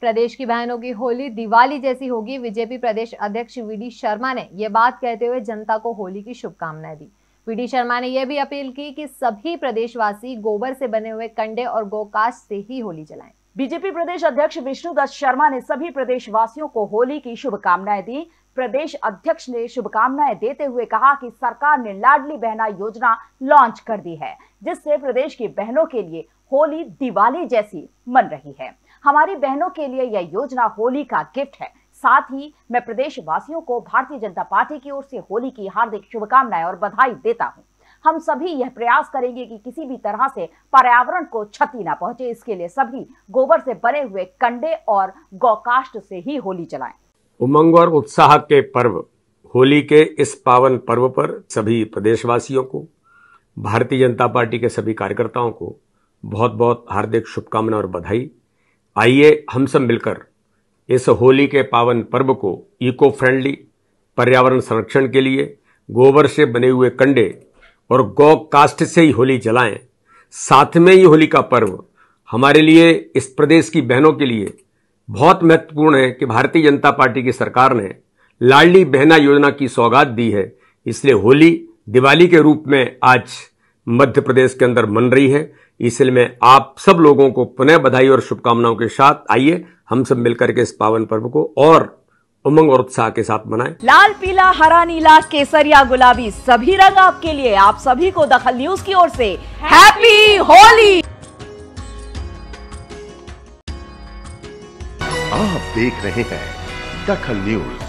प्रदेश की बहनों की होली दिवाली जैसी होगी बीजेपी प्रदेश अध्यक्ष वी शर्मा ने यह बात कहते हुए जनता को होली की शुभकामनाएं दी वी शर्मा ने यह भी अपील की कि सभी प्रदेशवासी गोबर से बने हुए कंडे और गोकाश से ही होली जलाएं बीजेपी प्रदेश अध्यक्ष विष्णुदत्त शर्मा ने सभी प्रदेशवासियों को होली की शुभकामनाएं दी प्रदेश अध्यक्ष ने शुभकामनाएं देते हुए कहा कि सरकार ने लाडली बहना योजना लॉन्च कर दी है जिससे प्रदेश की बहनों के लिए होली दिवाली जैसी मन रही है हमारी बहनों के लिए यह योजना होली का गिफ्ट है साथ ही मैं प्रदेश वासियों को भारतीय जनता पार्टी की ओर से होली की हार्दिक शुभकामनाएं और बधाई देता हूं हम सभी यह प्रयास करेंगे कि किसी भी तरह से पर्यावरण को क्षति ना पहुंचे इसके लिए सभी गोबर से बने हुए कंडे और गौकाष्ट से ही होली चलाएं उमंग और उत्साह के पर्व होली के इस पावन पर्व पर सभी प्रदेशवासियों को भारतीय जनता पार्टी के सभी कार्यकर्ताओं को बहुत बहुत हार्दिक शुभकामना और बधाई आइए हम सब मिलकर इस होली के पावन पर्व को इको फ्रेंडली पर्यावरण संरक्षण के लिए गोबर से बने हुए कंडे और गौ कास्ट से ही होली जलाएं साथ में ही होली का पर्व हमारे लिए इस प्रदेश की बहनों के लिए बहुत महत्वपूर्ण है कि भारतीय जनता पार्टी की सरकार ने लाडली बहना योजना की सौगात दी है इसलिए होली दिवाली के रूप में आज मध्य प्रदेश के अंदर मन रही है इसलिए मैं आप सब लोगों को पुनः बधाई और शुभकामनाओं के साथ आइए हम सब मिलकर के इस पावन पर्व को और उमंग और उत्साह के साथ मनाएं। लाल पीला हरा नीला केसरिया गुलाबी सभी रंग आपके लिए आप सभी को दखल न्यूज की ओर से हैप्पी होली आप देख रहे हैं दखल न्यूज